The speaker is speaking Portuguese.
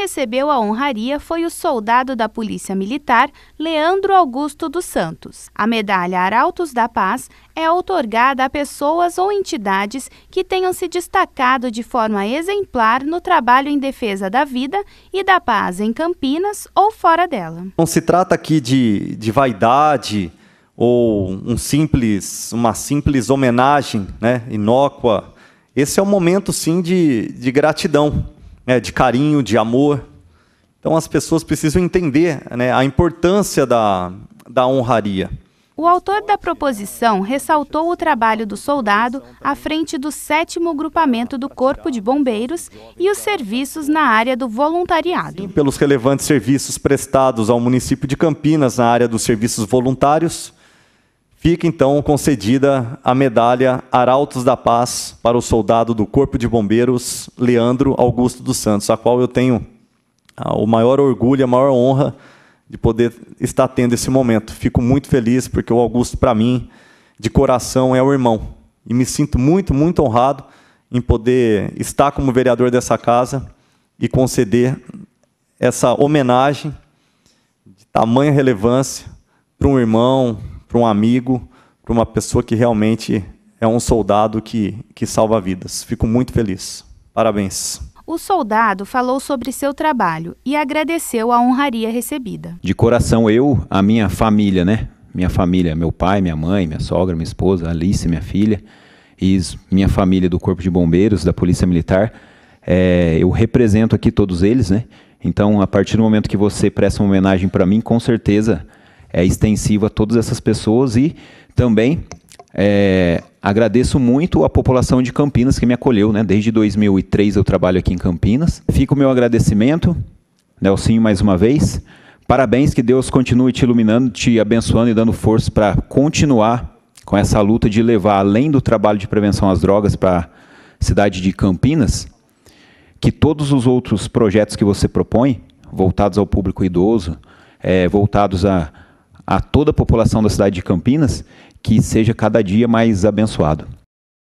recebeu a honraria foi o soldado da Polícia Militar Leandro Augusto dos Santos. A medalha Arautos da Paz é outorgada a pessoas ou entidades que tenham se destacado de forma exemplar no trabalho em defesa da vida e da paz em Campinas ou fora dela. Não se trata aqui de, de vaidade ou um simples, uma simples homenagem né, inócua. Esse é o momento, sim, de, de gratidão né, de carinho, de amor. Então as pessoas precisam entender né, a importância da, da honraria. O autor da proposição ressaltou o trabalho do soldado à frente do sétimo grupamento do Corpo de Bombeiros e os serviços na área do voluntariado. Pelos relevantes serviços prestados ao município de Campinas na área dos serviços voluntários, Fica então concedida a medalha Arautos da Paz para o soldado do Corpo de Bombeiros, Leandro Augusto dos Santos, a qual eu tenho ah, o maior orgulho, a maior honra de poder estar tendo esse momento. Fico muito feliz porque o Augusto, para mim, de coração, é o irmão. E me sinto muito, muito honrado em poder estar como vereador dessa casa e conceder essa homenagem de tamanha relevância para um irmão, para um amigo, para uma pessoa que realmente é um soldado que, que salva vidas. Fico muito feliz. Parabéns. O soldado falou sobre seu trabalho e agradeceu a honraria recebida. De coração, eu, a minha família, né? Minha família, meu pai, minha mãe, minha sogra, minha esposa, Alice, minha filha, e minha família do Corpo de Bombeiros, da Polícia Militar. É, eu represento aqui todos eles, né? Então, a partir do momento que você presta uma homenagem para mim, com certeza é extensivo a todas essas pessoas e também é, agradeço muito a população de Campinas que me acolheu, né? Desde 2003 eu trabalho aqui em Campinas. Fico o meu agradecimento, Nelsinho, mais uma vez. Parabéns, que Deus continue te iluminando, te abençoando e dando força para continuar com essa luta de levar além do trabalho de prevenção às drogas para a cidade de Campinas, que todos os outros projetos que você propõe, voltados ao público idoso, é, voltados a a toda a população da cidade de Campinas que seja cada dia mais abençoado.